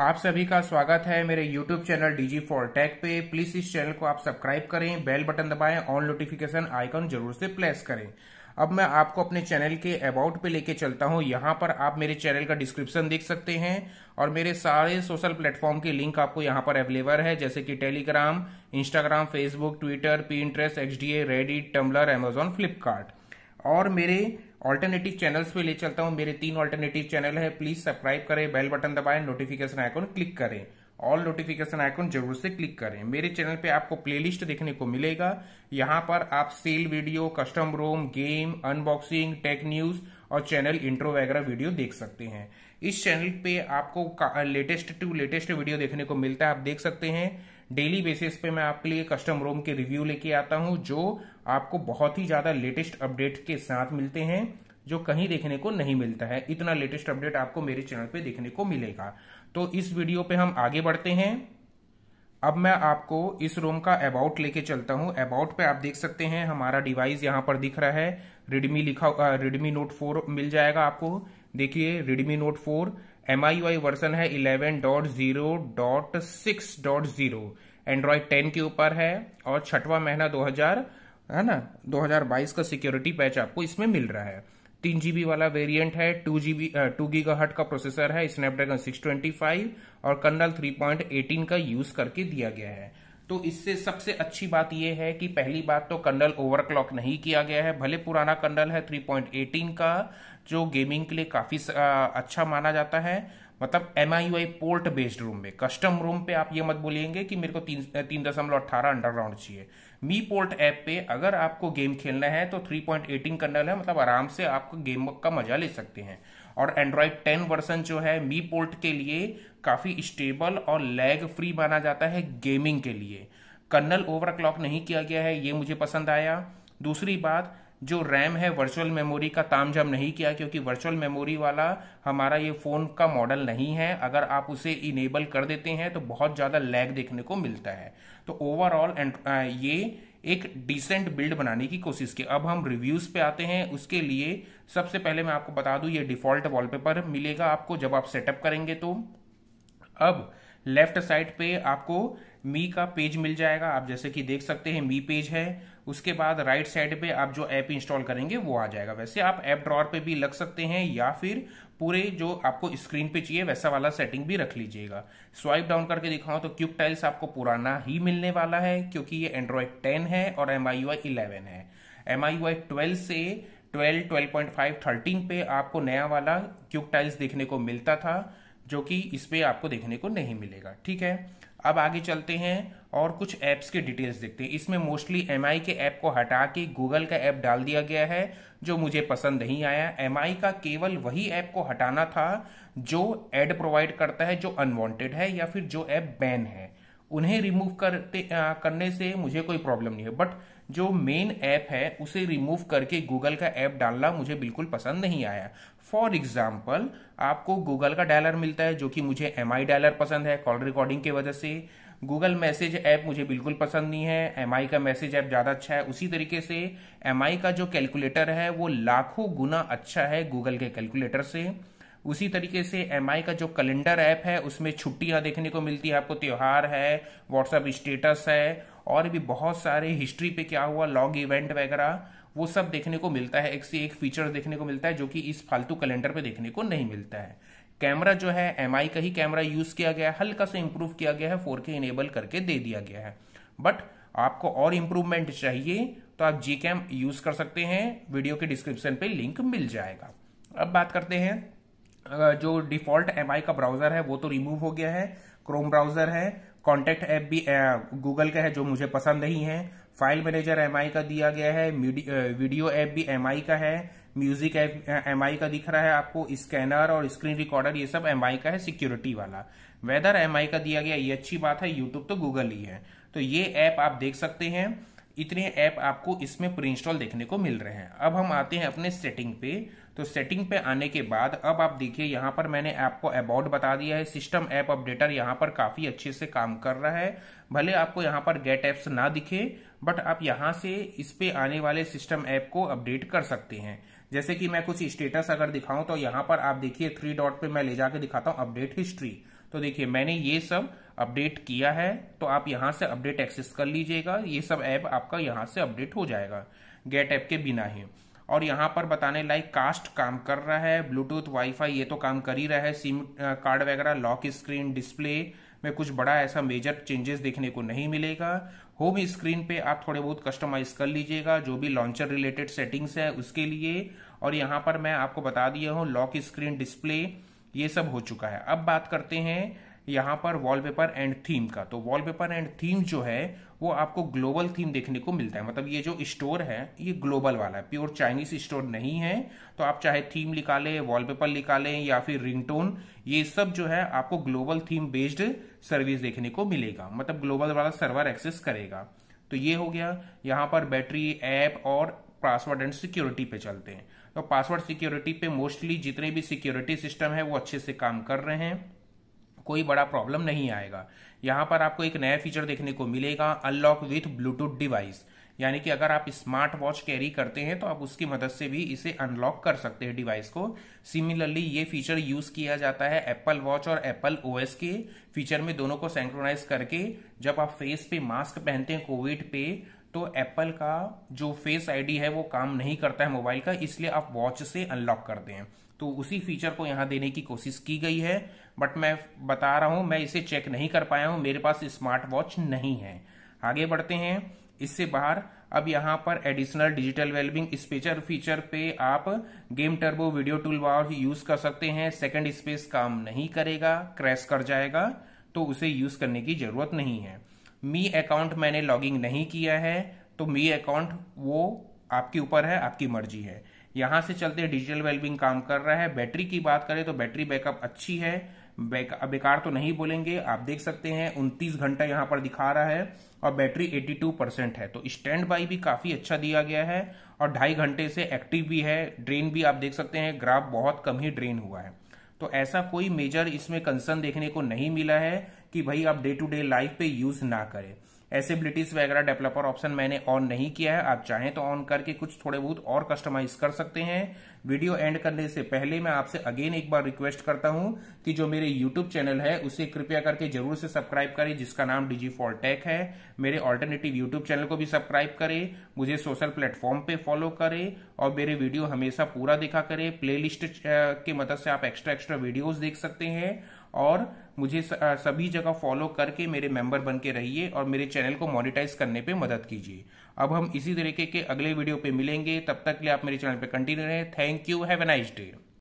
आप सभी का स्वागत है मेरे YouTube channel DG for tech पे प्लीज इस चैनल को आप सब्सक्राइब करें बेल बटन दबाएं ऑल नोटिफिकेशन आइकन जरूर से प्रेस करें अब मैं आपको अपने चैनल के अबाउट पे लेके चलता हूं यहां पर आप मेरे चैनल का डिस्क्रिप्शन देख सकते हैं और मेरे सारे सोशल प्लेटफॉर्म के लिंक आपको यहां पर अवेलेबल है जैसे कि Telegram Instagram Facebook Twitter Pinterest H D Reddit Tumblr Amazon Flipkart और मेरे ऑल्टरनेटिव चैनल्स पे ले चलता हूँ मेरे तीन ऑल्टरनेटिव चैनल है प्लीज सब्सक्राइब करें बेल बटन दबाएं नोटिफिकेशन आइकॉन क्लिक करें ऑल नोटिफिकेशन आइकॉन जरूर से क्लिक करें मेरे चैनल पे आपको प्लेलिस्ट देखने को मिलेगा यहाँ पर आप sale video custom ROM game unboxing tech news और चैनल इंट्रो वगैरह वीडियो देख सकते हैं इस चैनल पे आपको लेटेस्ट टू लेटेस्ट वीडियो देखने को मिलता है आप देख सकते हैं डेली बेसिस पे मैं आपके लिए कस्टम रोम के रिव्यू लेके आता हूं जो आपको बहुत ही ज्यादा लेटेस्ट अपडेट के साथ मिलते हैं जो कहीं देखने को नहीं मिलता है इतना लेटेस्ट अपडेट आपको मेरे चैनल पे देखने को मिलेगा तो इस वीडियो पे हम आगे बढ़ते हैं अब मैं आपको इस रोम का अबाउट लेके चलता हूं अबाउट पे आप देख सकते हैं हमारा डिवाइस यहाँ पर दिख रहा है रेडमी लिखा रेडमी नोट फोर मिल जाएगा आपको देखिए Redmi Note four M I Y version है eleven dot zero dot six dot zero Android ten के ऊपर है और छठवा महीना दो हजार है ना 2022 का सिक्योरिटी पैच आपको इसमें मिल रहा है तीन जीबी वाला वेरिएंट है टू जीबी टू गीगा हट का प्रोसेसर है स्नैपड्रैगन फाइव और कर्नल एटीन का यूज करके दिया गया है तो इससे सबसे अच्छी बात यह है कि पहली बात तो कंडल ओवरक्लॉक नहीं किया गया है भले पुराना कंडल है 3.18 का जो गेमिंग के लिए काफ़ी अच्छा माना जाता है मतलब M I Y port based ROM में कस्टम रूम पे आप ये मत बोलेंगे कि मेरे को तीन तीन दशमलव अट्ठारह अंडरग्राउंड चाहिए मी पोर्ट ऐप पे अगर आपको गेम खेलना है तो 3.18 कंडल है मतलब आराम से आप गेम का मजा ले सकते हैं और एंड्रॉयड टेन वर्सन जो है मी पोर्ट के लिए काफ़ी स्टेबल और लैग फ्री माना जाता है गेमिंग के लिए कर्नल ओवर क्लॉक नहीं किया गया है ये मुझे पसंद आया दूसरी बात जो रैम है वर्चुअल मेमोरी का ताम जाम नहीं किया क्योंकि वर्चुअल मेमोरी वाला हमारा ये फ़ोन का मॉडल नहीं है अगर आप उसे इनेबल कर देते हैं तो बहुत ज़्यादा लैग देखने को मिलता है तो ओवरऑल ये एक डिसेंट बिल्ड बनाने की कोशिश की अब हम रिव्यूज़ पे आते हैं उसके लिए सबसे पहले मैं आपको बता दूं ये डिफ़ॉल्ट वॉलपेपर मिलेगा आपको जब आप सेटअप करेंगे तो अब लेफ्ट साइड पे आपको मी का पेज मिल जाएगा आप जैसे कि देख सकते हैं मी पेज है उसके बाद राइट साइड पे आप जो ऐप इंस्टॉल करेंगे वो आ जाएगा वैसे आप ऐप ड्रॉर पे भी लग सकते हैं या फिर पूरे जो आपको स्क्रीन पे चाहिए वैसा वाला सेटिंग भी रख लीजिएगा स्वाइप डाउन करके दिखाऊं तो क्यूब टाइल्स आपको पुराना ही मिलने वाला है क्योंकि ये एंड्रॉयड टेन है और एम आई इलेवन है एम आई ट्वेल्व से 12, 12.5, 13 पे आपको नया वाला क्यूब टाइल्स देखने को मिलता था जो कि इस पे आपको देखने को नहीं मिलेगा ठीक है अब आगे चलते हैं और कुछ ऐप्स के डिटेल्स देखते हैं इसमें मोस्टली एम के ऐप को हटा के गूगल का ऐप डाल दिया गया है जो मुझे पसंद नहीं आया एम का केवल वही ऐप को हटाना था जो एड प्रोवाइड करता है जो अनवांटेड है या फिर जो ऐप बैन है उन्हें रिमूव करते आ, करने से मुझे कोई प्रॉब्लम नहीं है बट जो मेन ऐप है उसे रिमूव करके गूगल का ऐप डालना मुझे बिल्कुल पसंद नहीं आया फॉर एग्जाम्पल आपको गूगल का डायलर मिलता है जो कि मुझे एम आई डायलर पसंद है कॉल रिकॉर्डिंग की वजह से गूगल मैसेज ऐप मुझे बिल्कुल पसंद नहीं है एम आई का मैसेज ऐप ज़्यादा अच्छा है उसी तरीके से एम आई का जो कैलकुलेटर है वो लाखों गुना अच्छा है गूगल के कैलकुलेटर से उसी तरीके से एम आई का जो कैलेंडर ऐप है उसमें छुट्टियां देखने को मिलती है आपको त्यौहार है व्हाट्सएप स्टेटस है और भी बहुत सारे हिस्ट्री पे क्या हुआ लॉग इवेंट वगैरह वो सब देखने को मिलता है एक से एक फीचर देखने को मिलता है जो कि इस फालतू कैलेंडर पे देखने को नहीं मिलता है कैमरा जो है एम का ही कैमरा यूज किया गया है हल्का सा इंप्रूव किया गया है फोर इनेबल करके दे दिया गया है बट आपको और इम्प्रूवमेंट चाहिए तो आप जी कैम यूज कर सकते हैं वीडियो के डिस्क्रिप्शन पे लिंक मिल जाएगा अब बात करते हैं जो डिफॉल्ट एम का ब्राउजर है वो तो रिमूव हो गया है क्रोम ब्राउजर है कॉन्टैक्ट ऐप भी गूगल का है जो मुझे पसंद नहीं है फाइल मैनेजर एम का दिया गया है वीडियो ऐप भी एम का है म्यूजिक ऐप एम का दिख रहा है आपको स्कैनर और स्क्रीन रिकॉर्डर ये सब एम का है सिक्योरिटी वाला वेदर एम का दिया गया ये अच्छी बात है यूट्यूब तो गूगल ही है तो ये ऐप आप देख सकते हैं इतने ऐप आपको इसमें प्री इंस्टॉल देखने को मिल रहे हैं अब हम आते हैं अपने सेटिंग पे तो सेटिंग पे आने के बाद अब आप देखिए यहाँ पर मैंने आपको अबाउट बता दिया है सिस्टम ऐप अपडेटर यहाँ पर काफ़ी अच्छे से काम कर रहा है भले आपको यहाँ पर गेट ऐप्स ना दिखे बट आप यहाँ से इस पे आने वाले सिस्टम ऐप को अपडेट कर सकते हैं जैसे कि मैं कुछ स्टेटस अगर दिखाऊं तो यहाँ पर आप देखिए थ्री डॉट पे मैं ले जाके दिखाता हूँ अपडेट हिस्ट्री तो देखिए मैंने ये सब अपडेट किया है तो आप यहाँ से अपडेट एक्सेस कर लीजिएगा ये सब ऐप आपका यहाँ से अपडेट हो जाएगा गेट ऐप के बिना ही और यहाँ पर बताने लाइक कास्ट काम कर रहा है ब्लूटूथ वाईफाई ये तो काम कर ही रहा है सिम कार्ड वगैरह लॉक स्क्रीन डिस्प्ले में कुछ बड़ा ऐसा मेजर चेंजेस देखने को नहीं मिलेगा होम स्क्रीन पे आप थोड़े बहुत कस्टमाइज कर लीजिएगा जो भी लॉन्चर रिलेटेड सेटिंग्स है उसके लिए और यहाँ पर मैं आपको बता दिया हूँ लॉक स्क्रीन डिस्प्ले ये सब हो चुका है अब बात करते हैं यहाँ पर वॉलपेपर एंड थीम का तो वॉलपेपर एंड थीम जो है वो आपको ग्लोबल थीम देखने को मिलता है मतलब ये जो स्टोर है ये ग्लोबल वाला है प्योर चाइनीज स्टोर नहीं है तो आप चाहे थीम निकालें वॉलपेपर निकालें या फिर रिंगटोन ये सब जो है आपको ग्लोबल थीम बेस्ड सर्विस देखने को मिलेगा मतलब ग्लोबल वाला सर्वर एक्सेस करेगा तो ये हो गया यहाँ पर बैटरी ऐप और पासवर्ड एंड सिक्योरिटी पे चलते हैं तो पासवर्ड सिक्योरिटी पे मोस्टली जितने भी सिक्योरिटी सिस्टम है वो अच्छे से काम कर रहे हैं कोई बड़ा प्रॉब्लम नहीं आएगा यहाँ पर आपको एक नया फीचर देखने को मिलेगा अनलॉक विथ ब्लूटूथ डिवाइस यानी कि अगर आप स्मार्ट वॉच कैरी करते हैं तो आप उसकी मदद से भी इसे अनलॉक कर सकते हैं डिवाइस को सिमिलरली ये फीचर यूज किया जाता है एप्पल वॉच और एप्पल ओएस के फीचर में दोनों को सेंक्रोनाइज करके जब आप फेस पे मास्क पहनते हैं कोविड पे तो एप्पल का जो फेस आईडी है वो काम नहीं करता है मोबाइल का इसलिए आप वॉच से अनलॉक करते हैं तो उसी फीचर को यहाँ देने की कोशिश की गई है बट मैं बता रहा हूँ मैं इसे चेक नहीं कर पाया हूँ मेरे पास स्मार्ट वॉच नहीं है आगे बढ़ते हैं इससे बाहर अब यहाँ पर additional digital wellbeing special feature पे आप game turbo video toolbar use कर सकते हैं सेकंड स्पेस काम नहीं करेगा क्रैश कर जाएगा तो उसे यूज करने की जरूरत नहीं है मी अकाउंट मैंने लॉगिंग नहीं किया है तो मी अकाउंट वो आपके ऊपर है आपकी मर्जी है यहां से चलते डिजिटल वेलबिंग काम कर रहा है बैटरी की बात करें तो बैटरी बैकअप अच्छी है बेकार तो नहीं बोलेंगे आप देख सकते हैं उनतीस घंटा यहां पर दिखा रहा है और बैटरी 82 परसेंट है तो स्टैंड बाई भी काफी अच्छा दिया गया है और ढाई घंटे से एक्टिव भी है ड्रेन भी आप देख सकते हैं ग्राफ बहुत कम ही ड्रेन हुआ है तो ऐसा कोई मेजर इसमें कंसर्न देखने को नहीं मिला है कि भाई आप डे टू डे लाइफ पे यूज ना करें एसेबिलिटीज वगैरह डेवलपर ऑप्शन मैंने ऑन नहीं किया है आप चाहें तो ऑन करके कुछ थोड़े बहुत और कस्टमाइज कर सकते हैं वीडियो एंड करने से पहले मैं आपसे अगेन एक बार रिक्वेस्ट करता हूं कि जो मेरे यूट्यूब चैनल है उसे कृपया करके जरूर से सब्सक्राइब करें जिसका नाम डिजी फॉर टेक है मेरे ऑल्टरनेटिव यूट्यूब चैनल को भी सब्सक्राइब करें मुझे सोशल प्लेटफॉर्म पे फॉलो करें और मेरे वीडियो हमेशा पूरा देखा करें प्लेलिस्ट के मदद से आप एक्स्ट्रा एक्स्ट्रा वीडियोस देख सकते हैं और मुझे सभी जगह फॉलो करके मेरे मेंबर बन के रहिए और मेरे चैनल को मोनिटाइज करने पे मदद कीजिए अब हम इसी तरीके के अगले वीडियो पे मिलेंगे तब तक के लिए आप मेरे चैनल पे कंटिन्यू रहें thank you have a nice day